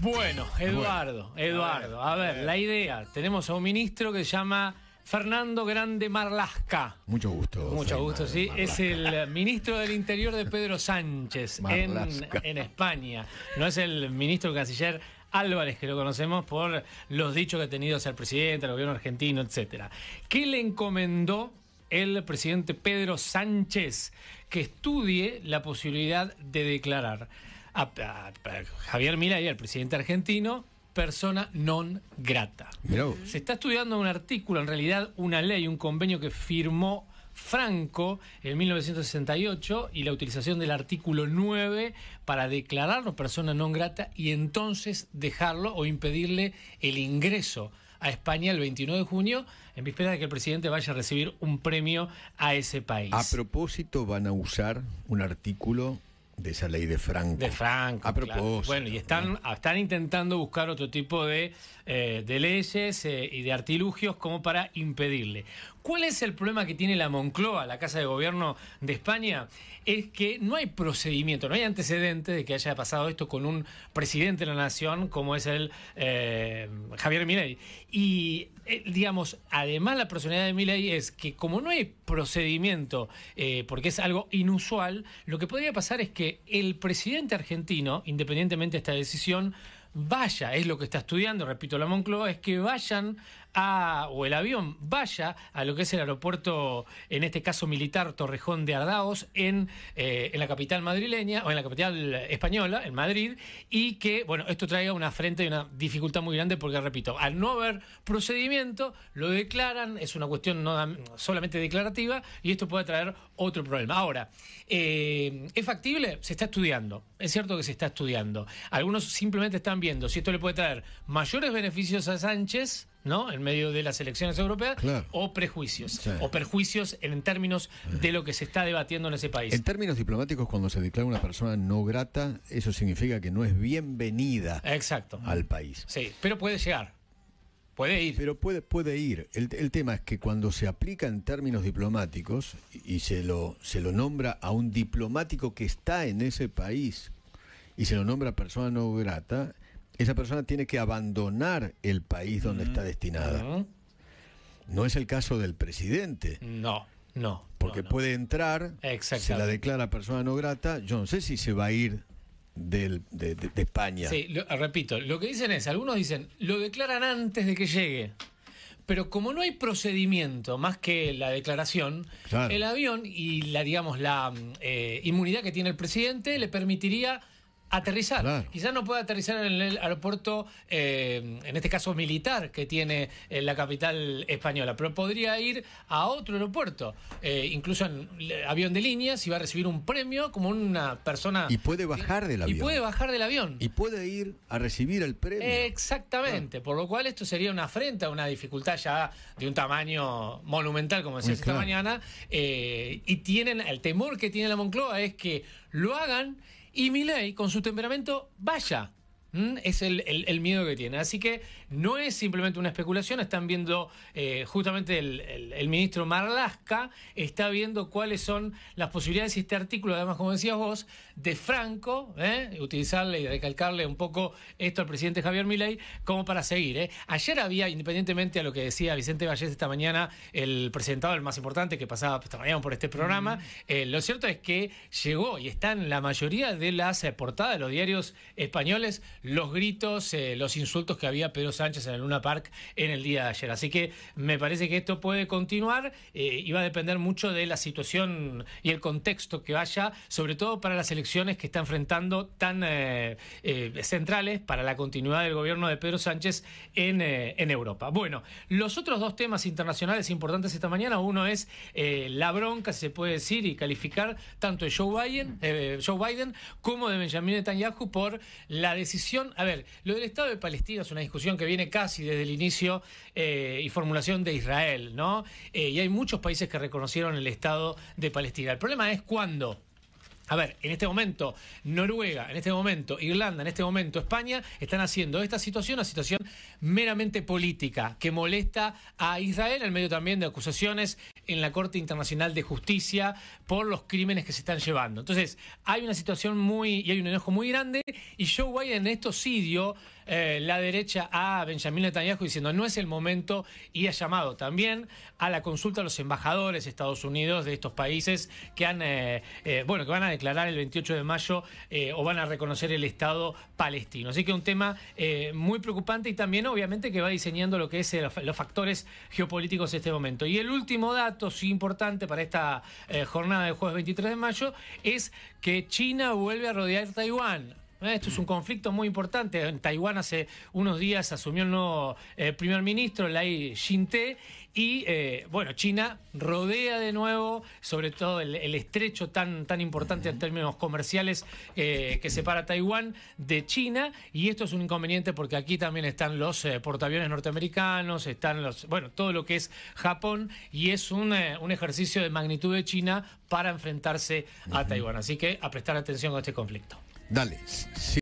Bueno, Eduardo, Eduardo, a ver, la eh. idea, tenemos a un ministro que se llama Fernando Grande Marlasca. Mucho gusto. Mucho gusto, sí. Es el ministro del Interior de Pedro Sánchez en, España. No es el ministro canciller Álvarez, que lo conocemos por los dichos que ha tenido hacia el presidente, el gobierno argentino, etcétera. ¿Qué le encomendó el presidente Pedro Sánchez que estudie la posibilidad de declarar a, Javier el presidente argentino, persona non grata. Se está estudiando un artículo, en realidad una ley, un convenio que firmó Franco en 1968 y la utilización del artículo 9 para declararlo persona non grata y entonces dejarlo o impedirle el ingreso a España el 29 de junio, en víspera de que el presidente vaya a recibir un premio a ese país. A propósito, van a usar un artículo de esa ley de Franco. De Franco. A propósito. Bueno, y están, están intentando buscar otro tipo de, eh, de leyes eh, y de artilugios como para impedirle. ¿Cuál es el problema que tiene la Moncloa, la Casa de Gobierno de España? Es que no hay procedimiento, no hay antecedente de que haya pasado esto con un presidente de la nación como es el eh, Javier Milei. Y, eh, digamos, además la personalidad de Milei es que como no hay procedimiento, eh, porque es algo inusual, lo que podría pasar es que el presidente argentino, independientemente de esta decisión, vaya, es lo que está estudiando, repito, la Moncloa, es que vayan o el avión vaya a lo que es el aeropuerto, en este caso militar Torrejón de Ardaos, eh, en, la capital madrileña o en la capital española, en Madrid, y que, bueno, esto traiga una frente y una dificultad muy grande porque, repito, al no haber procedimiento, lo declaran, es una cuestión no solamente declarativa y esto puede traer otro problema. Ahora, eh, ¿es factible? Se está estudiando, es cierto que se está estudiando. Algunos simplemente están viendo si esto le puede traer mayores beneficios a Sánchez ¿no? En medio de las elecciones europeas, o prejuicios, o perjuicios en términos de lo que se está debatiendo en ese país. En términos diplomáticos, cuando se declara una persona no grata, eso significa que no es bienvenida al país. Sí, pero puede llegar. Puede ir. Pero puede, puede ir. El, tema es que cuando se aplica en términos diplomáticos y, se, lo, se lo nombra a un diplomático que está en ese país y se lo nombra persona no grata, esa persona tiene que abandonar el país donde está mm, destinada. No es el caso del presidente. No, no. Porque puede entrar, se la declara persona no grata. Yo no sé si se va a ir de, España. Sí, repito, lo que dicen es, algunos dicen, lo declaran antes de que llegue. Pero como no hay procedimiento más que la declaración, el avión y la, digamos, la eh, inmunidad que tiene el presidente le permitiría aterrizar. quizá Quizás no pueda aterrizar en el aeropuerto, eh, en este caso militar, que tiene eh, la capital española, pero podría ir a otro aeropuerto, eh, incluso en avión de líneas, si va a recibir un premio como una persona... Y puede bajar del avión. Y puede bajar del avión. Y puede ir a recibir el premio. Exactamente, por lo cual esto sería una afrenta, una dificultad ya de un tamaño monumental, como decías esta mañana, y tienen, el temor que tiene la Moncloa es que lo hagan y Miley con su temperamento, vaya. ¿Mm? Es el, el miedo que tiene. Así que no es simplemente una especulación, están viendo eh, justamente el, ministro Marlasca, está viendo cuáles son las posibilidades, y este artículo, además, como decías vos, de Franco, eh, utilizarle y recalcarle un poco esto al presidente Javier Milei, como para seguir. Eh. Ayer había, independientemente a lo que decía Vicente Vallés esta mañana, el presentador, el más importante que pasaba esta mañana por este programa, lo cierto es que llegó y están en la mayoría de las portadas de los diarios españoles los gritos, los insultos que había pero Sánchez en el Luna Park en el día de ayer. Así que me parece que esto puede continuar eh, y va a depender mucho de la situación y el contexto que vaya, sobre todo para las elecciones que está enfrentando tan eh, eh, centrales para la continuidad del gobierno de Pedro Sánchez en, Europa. Bueno, los otros dos temas internacionales importantes esta mañana, uno es la bronca, se puede decir, y calificar tanto de Joe Biden, Joe Biden como de Benjamin Netanyahu por la decisión, a ver, lo del Estado de Palestina es una discusión que viene casi desde el inicio eh, y formulación de Israel, ¿no? Eh, y hay muchos países que reconocieron el Estado de Palestina. El problema es cuándo. A ver, en este momento Noruega, en este momento Irlanda, en este momento España están haciendo esta situación una situación meramente política que molesta a Israel en medio también de acusaciones en la Corte Internacional de Justicia por los crímenes que se están llevando. Entonces, hay una situación muy y hay un enojo muy grande y Joe Biden en estos sí eh, la derecha a Benjamín Netanyahu diciendo no es el momento y ha llamado también a la consulta a los embajadores de Estados Unidos de estos países que han, eh, eh, bueno, que van a declarar el 28 de mayo o van a reconocer el Estado palestino. Así que un tema muy preocupante y también obviamente que va diseñando lo que es los factores geopolíticos de este momento. Y el último dato, sí importante para esta jornada del jueves 23 de mayo, es que China vuelve a rodear Taiwán. Eh, esto es un conflicto muy importante. En Taiwán hace unos días asumió el nuevo eh, primer ministro, Lai Shin-te, y eh, bueno, China rodea de nuevo, sobre todo el, estrecho tan, tan importante en términos comerciales que separa Taiwán de China, y esto es un inconveniente porque aquí también están los portaaviones norteamericanos, están los, bueno, todo lo que es Japón, y es un, un ejercicio de magnitud de China para enfrentarse a Taiwán. Así que a prestar atención a este conflicto. Dale.